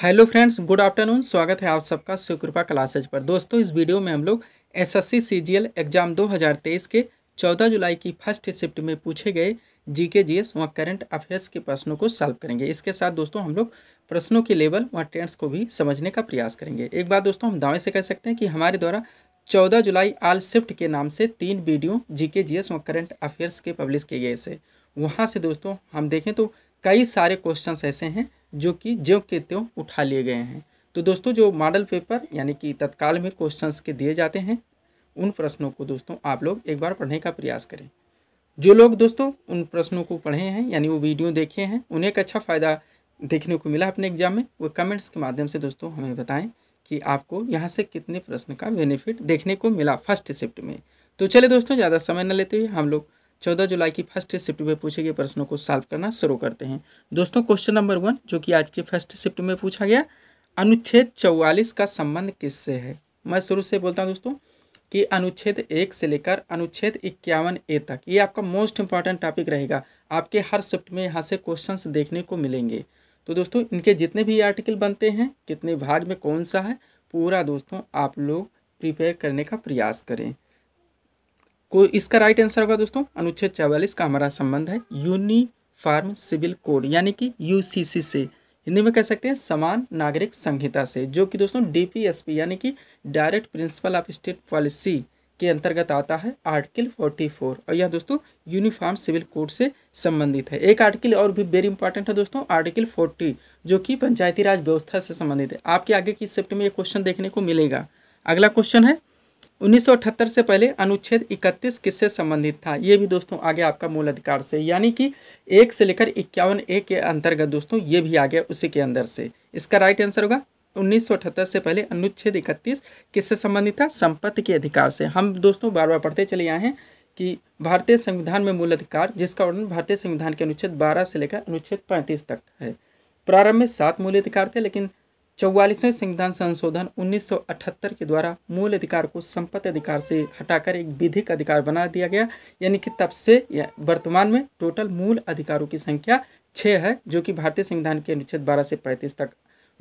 hello friends good afternoon स्वागत है आप सबका सुकृपा क्लासेज पर दोस्तों इस वीडियो में हम लोग एसएससी सीजीएल एग्जाम 2023 के 14 जुलाई की फर्स्ट शिफ्ट में पूछे गए जीके जीएस व करंट अफेयर्स के प्रश्नों को सॉल्व करेंगे इसके साथ दोस्तों हम लोग प्रश्नों के लेवल व ट्रेंड्स को भी समझने का प्रयास करेंगे एक बार दोस्तों हम दावे से कह सकते हैं कि हमारे द्वारा चौदह जुलाई आल शिफ्ट के नाम से तीन video G K G S व करंट अफेयर्स के पब्लिश किए गए थे वहाँ से दोस्तों हम देखें तो कई सारे क्वेश्चंस ऐसे हैं जो कि ज्यों के त्यों उठा लिए गए हैं तो दोस्तों जो मॉडल पेपर यानी कि तत्काल में क्वेश्चंस के दिए जाते हैं उन प्रश्नों को दोस्तों आप लोग एक बार पढ़ने का प्रयास करें जो लोग दोस्तों उन प्रश्नों को पढ़े हैं यानी वो वीडियो देखे हैं उन्हें एक अच्छा फ़ायदा देखने को मिला अपने एग्जाम में वो कमेंट्स के माध्यम से दोस्तों हमें बताएं कि आपको यहाँ से कितने प्रश्न का बेनिफिट देखने को मिला फर्स्ट शिफ्ट में तो चले दोस्तों ज़्यादा समय न लेते हुए हम लोग चौदह जुलाई की फर्स्ट शिफ्ट में पूछे गए प्रश्नों को सॉल्व करना शुरू करते हैं दोस्तों क्वेश्चन नंबर वन जो कि आज के फर्स्ट शिफ्ट में पूछा गया अनुच्छेद चौवालीस का संबंध किससे है मैं शुरू से बोलता हूँ दोस्तों कि अनुच्छेद एक से लेकर अनुच्छेद इक्यावन ए तक ये आपका मोस्ट इंपॉर्टेंट टॉपिक रहेगा आपके हर शिफ्ट में यहाँ से क्वेश्चंस देखने को मिलेंगे तो दोस्तों इनके जितने भी आर्टिकल बनते हैं कितने भाग में कौन सा है पूरा दोस्तों आप लोग प्रिपेयर करने का प्रयास करें को इसका राइट आंसर होगा दोस्तों अनुच्छेद चवालीस का हमारा संबंध है यूनिफार्म सिविल कोड यानी कि यूसीसी से हिंदी में कह सकते हैं समान नागरिक संहिता से जो कि दोस्तों डीपीएसपी यानी कि direct principle of state policy के अंतर्गत आता है आर्टिकल 44 और यह दोस्तों यूनिफॉर्म सिविल कोड से संबंधित है एक आर्टिकल और भी वेरी इंपॉर्टेंट है दोस्तों आर्टिकल 40 जो कि पंचायती राज व्यवस्था से संबंधित है आपके आगे की शिफ्ट में ये क्वेश्चन देखने को मिलेगा अगला क्वेश्चन है उन्नीस से पहले अनुच्छेद 31 किससे संबंधित था ये भी दोस्तों आगे आपका मूल अधिकार से यानी कि एक से लेकर इक्यावन ए के अंतर्गत दोस्तों ये भी आ गया उसी के अंदर से इसका राइट आंसर होगा उन्नीस से पहले अनुच्छेद 31 किससे संबंधित था संपत्ति के अधिकार से हम दोस्तों बार बार पढ़ते चले आए हैं कि भारतीय संविधान में मूल अधिकार जिसका वर्णन भारतीय संविधान के अनुच्छेद बारह से लेकर अनुच्छेद पैंतीस तक है प्रारंभ में सात मूल अधिकार थे लेकिन चौवालीसवें संविधान संशोधन 1978 के द्वारा मूल अधिकार को संपत्ति अधिकार से हटाकर एक विधिक अधिकार बना दिया गया यानी कि तब से वर्तमान में टोटल मूल अधिकारों की संख्या छः है जो कि भारतीय संविधान के अनुच्छेद बारह से पैंतीस तक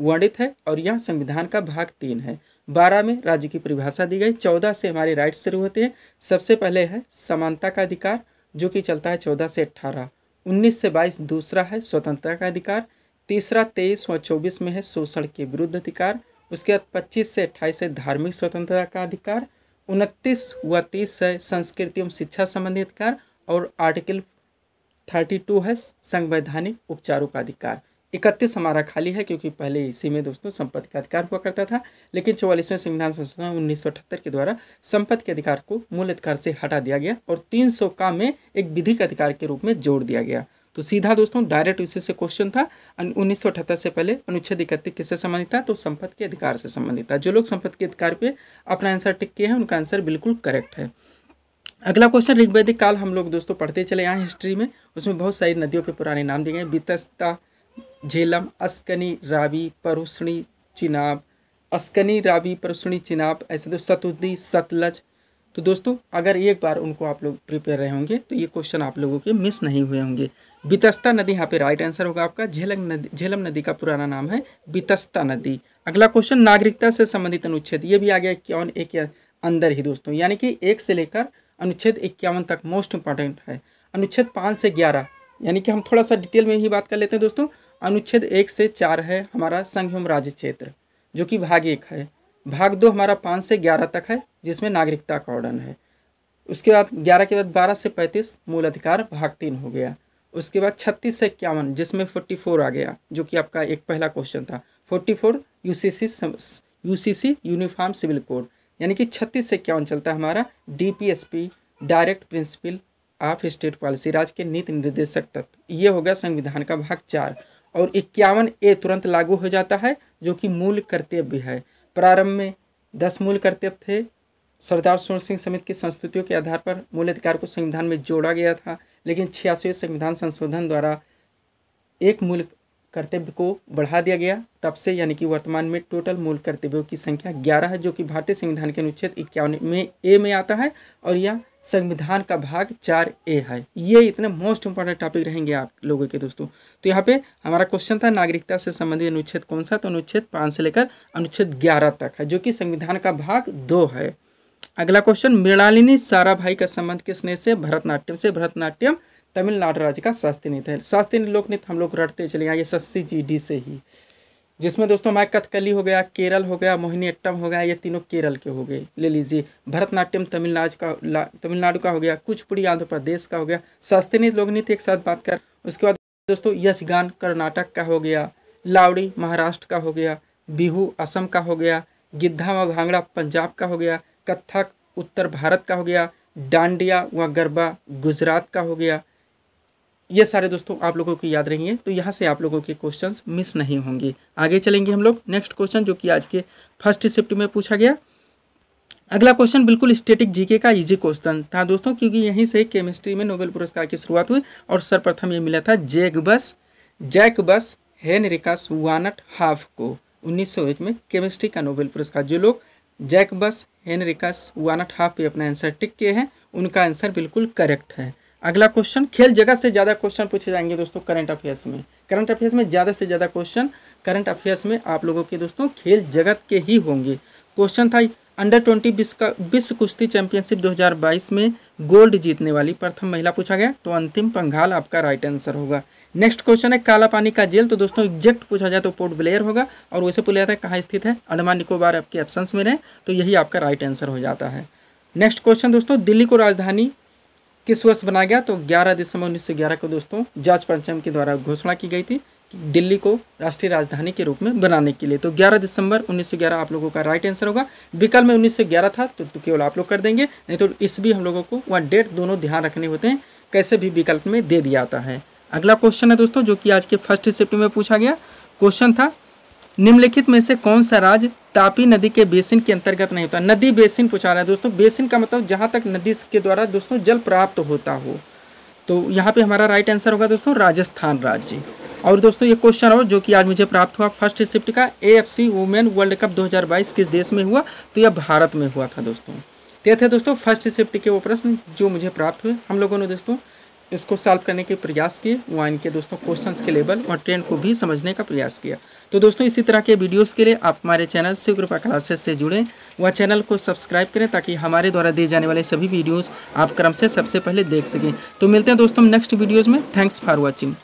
वर्णित है और यह संविधान का भाग तीन है बारह में राज्य की परिभाषा दी गई चौदह से हमारे राइट शुरू होते हैं सबसे पहले है समानता का अधिकार जो कि चलता है चौदह से अट्ठारह उन्नीस से बाईस दूसरा है स्वतंत्रता का अधिकार तीसरा तेईस व चौबीस में है शोषण के विरुद्ध अधिकार उसके बाद पच्चीस से अट्ठाईस है धार्मिक स्वतंत्रता का अधिकार उनतीस व तीस है संस्कृति एवं शिक्षा संबंधी अधिकार और आर्टिकल थर्टी टू है संवैधानिक उपचारों का अधिकार इकतीस हमारा खाली है क्योंकि पहले इसी में दोस्तों संपत्ति का अधिकार हुआ करता था लेकिन चौवालीसवें संविधान संशोधन उन्नीस सौ अठहत्तर के द्वारा संपत्ति के अधिकार को मूल अधिकार से हटा दिया गया और तीन सौ का में एक विधिक अधिकार के रूप में जोड़ दिया गया तो सीधा दोस्तों डायरेक्ट उसी से क्वेश्चन था उन्नीस से पहले अनुच्छेद इकतीस किससे संबंधित था तो संपत्ति के अधिकार से संबंधित था जो लोग संपत्ति के अधिकार पे अपना आंसर टिक किए हैं उनका आंसर बिल्कुल करेक्ट है अगला क्वेश्चन ऋग्वैदिक काल हम लोग दोस्तों पढ़ते चले यहाँ हिस्ट्री में उसमें बहुत सारी नदियों के पुराने नाम दिए गए बीतस्ता झेलम अस्कनी रावी परुषणी चिनाब अस्कनी रावी परुषणी चिनाब ऐसे तो सतुदी सतलज तो दोस्तों अगर एक बार उनको आप लोग प्रिपेयर रहे होंगे तो ये क्वेश्चन आप लोगों के मिस नहीं हुए होंगे बितस्ता नदी यहाँ पे राइट आंसर होगा आपका झेलम नदी झेलम नदी का पुराना नाम है बितस्ता नदी अगला क्वेश्चन नागरिकता से संबंधित अनुच्छेद ये भी आ गया इक्यावन एक अंदर ही दोस्तों यानी कि एक से लेकर अनुच्छेद इक्यावन तक मोस्ट इंपॉर्टेंट है अनुच्छेद पाँच से ग्यारह यानी कि हम थोड़ा सा डिटेल में ही बात कर लेते हैं दोस्तों अनुच्छेद एक से चार है हमारा संघम राज्य क्षेत्र जो कि भाग एक है भाग दो हमारा पाँच से ग्यारह तक है जिसमें नागरिकता का ऑर्डर है उसके बाद ग्यारह के बाद बारह से पैंतीस मूल अधिकार भाग तीन हो गया उसके बाद छत्तीस से इक्यावन जिसमें फोर्टी फोर आ गया जो कि आपका एक पहला क्वेश्चन था forty four U C C U C C uniform civil code यानी कि छत्तीस से इक्यावन चलता है हमारा D P S P direct principle of state policy राज्य के नीति निर्देशक तत्व ये हो गया संविधान का भाग चार और इक्यावन ए तुरंत लागू हो जाता है जो कि मूल कर्तव्य है प्रारंभ में दस मूल कर्तव्य थे सरदार सोन सिंह समिति की संस्तुतियों के आधार पर मूल अधिकार को संविधान में जोड़ा गया था लेकिन छियासवें संविधान संशोधन द्वारा एक मूल कर्तव्य को बढ़ा दिया गया तब से यानी कि वर्तमान में टोटल मूल कर्तव्यों की संख्या ग्यारह है जो कि भारतीय संविधान के अनुच्छेद इक्यावन में ए में आता है और यह संविधान का भाग चार ए है ये इतने मोस्ट इंपॉर्टेंट टॉपिक रहेंगे आप लोगों के दोस्तों तो यहाँ पे हमारा क्वेश्चन था नागरिकता से संबंधित अनुच्छेद कौन सा तो अनुच्छेद पाँच से लेकर अनुच्छेद ग्यारह तक है जो कि संविधान का भाग दो है अगला क्वेश्चन मृणालिनी सारा भाई का संबंध किसने से भरतनाट्यम से भरतनाट्यम तमिलनाडु राज्य का शास्त्रीय नृत्य है शास्त्रीय लोक नृत्य हम लोग रटते चले आए ये सस्सी जी डी से ही जिसमें दोस्तों हमारे कथकली हो गया केरल हो गया मोहिनीअट्टम हो गया ये तीनों केरल के हो गए ले लीजिए भरतनाट्यम तमिलनाडु का तमिलनाडु का हो गया कुचपुड़ी आंध्र प्रदेश का हो गया शास्त्रीय लोक नृत्य एक साथ बात कर उसके बाद दोस्तों यशगान कर्नाटक का हो गया लावड़ी महाराष्ट्र का हो गया बिहू असम का हो गया गिद्धा व भांगड़ा पंजाब का हो गया कथक उत्तर भारत का हो गया डांडिया व गरबा गुजरात का हो गया ये सारे दोस्तों आप लोगों को याद रहेंगे तो यहाँ से आप लोगों के क्वेश्चंस मिस नहीं होंगे आगे चलेंगे हम लोग नेक्स्ट क्वेश्चन जो कि आज के फर्स्ट शिफ्ट में पूछा गया अगला क्वेश्चन बिल्कुल स्टेटिक जीके का इजी क्वेश्चन था दोस्तों क्योंकि यहीं से केमिस्ट्री में नोबेल पुरस्कार की शुरुआत हुई और सर्वप्रथम ये मिला था जैक बस जैक बस हेनरिका सुवानट हाफ को 1901 में केमिस्ट्री का नोबेल पुरस्कार जो लोग जैक बस हेनरिकस वन एंड हाफ भी अपना आंसर टिक किए हैं उनका आंसर बिल्कुल करेक्ट है अगला क्वेश्चन खेल जगह से ज़्यादा क्वेश्चन पूछे जाएंगे दोस्तों करंट अफेयर्स में करंट अफेयर्स में ज़्यादा से ज़्यादा क्वेश्चन करंट अफेयर्स में आप लोगों के दोस्तों खेल जगत के ही होंगे क्वेश्चन था अंडर ट्वेंटी विश्व कुश्ती चैंपियनशिप दो में गोल्ड जीतने वाली प्रथम महिला पूछा गया तो अंतिम पंघाल आपका राइट आंसर होगा नेक्स्ट क्वेश्चन है काला पानी का जेल तो दोस्तों एग्जैक्ट पूछा जाए तो पोर्ट ब्लेयर होगा और वैसे पूछा जाता है कहाँ स्थित है अंडमान निकोबार आपके ऑप्शन में रहे तो यही आपका राइट आंसर हो जाता है नेक्स्ट क्वेश्चन दोस्तों दिल्ली को राजधानी किस वर्ष बनाया गया तो 11 दिसंबर 1911 को दोस्तों जांच पंचम के द्वारा घोषणा की गई थी दिल्ली को राष्ट्रीय राजधानी के रूप में बनाने के लिए तो 11 दिसंबर 1911 आप लोगों का राइट आंसर होगा विकल्प में 1911 था तो, तो, केवल आप लोग कर देंगे नहीं तो इस भी हम लोगों को वहाँ डेट दोनों ध्यान रखने होते हैं कैसे भी विकल्प में दे दिया जाता है अगला क्वेश्चन है दोस्तों जो कि आज के फर्स्ट शिफ्ट में पूछा गया क्वेश्चन था निम्नलिखित में से कौन सा राज्य तापी नदी के बेसिन के अंतर्गत नहीं होता नदी बेसिन पूछा रहा है दोस्तों बेसिन का मतलब जहाँ तक नदी के द्वारा दोस्तों जल प्राप्त होता हो तो यहाँ पे हमारा राइट आंसर होगा दोस्तों राजस्थान राज्य और दोस्तों ये क्वेश्चन और जो कि आज मुझे प्राप्त हुआ फर्स्ट शिफ्ट का A F C women world cup 2022 किस देश में हुआ तो यह भारत में हुआ था दोस्तों ये थे दोस्तों फर्स्ट शिफ्ट के वो प्रश्न जो मुझे प्राप्त हुए हम लोगों ने दोस्तों इसको सॉल्व करने के प्रयास किए वहाँ इनके दोस्तों क्वेश्चंस के लेवल और ट्रेंड को भी समझने का प्रयास किया तो दोस्तों इसी तरह के वीडियोस के लिए आप हमारे चैनल से कृपा क्लासेस से जुड़ें वह चैनल को सब्सक्राइब करें ताकि हमारे द्वारा दिए जाने वाले सभी वीडियोस आप क्रम से सबसे पहले देख सकें तो मिलते हैं दोस्तों नेक्स्ट वीडियोज़ में थैंक्स फॉर वॉचिंग